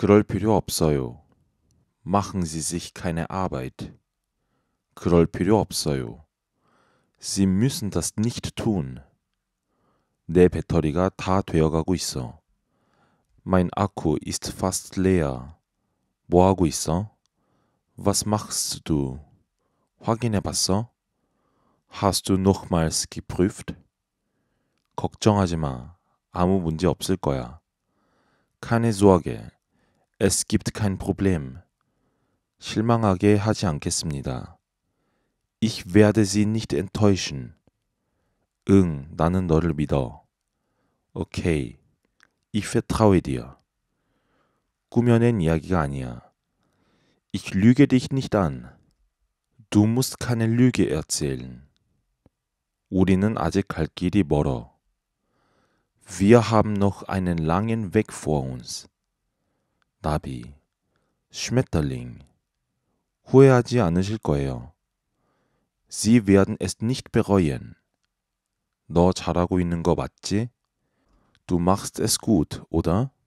그럴 필요 없어요. Machen Sie sich keine Arbeit. 그럴 필요 없어요. Sie müssen das nicht tun. 내 배터리가 다 되어가고 있어. Mein Akku ist fast leer. 뭐 하고 있어? Was machst du? 확인해 봤어? Hast du nochmals geprüft? 걱정하지 마. 아무 문제 없을 거야. Keine Sorge. Es gibt kein Problem. 실망하게 하지 않겠습니다. Ich werde sie nicht enttäuschen. 응, 나는 너를 믿어. Okay. Ich vertraue dir. 꾸며낸 이야기가 아니야. Ich lüge dich nicht an. Du musst keine Lüge erzählen. 우리는 아직 갈 길이 멀어. Wir haben noch einen langen Weg vor uns. 나비, Schmetterling. 후회하지 않으실 거예요. Sie werden es nicht bereuen. 너 잘하고 있는 거 맞지? Du machst es gut, oder?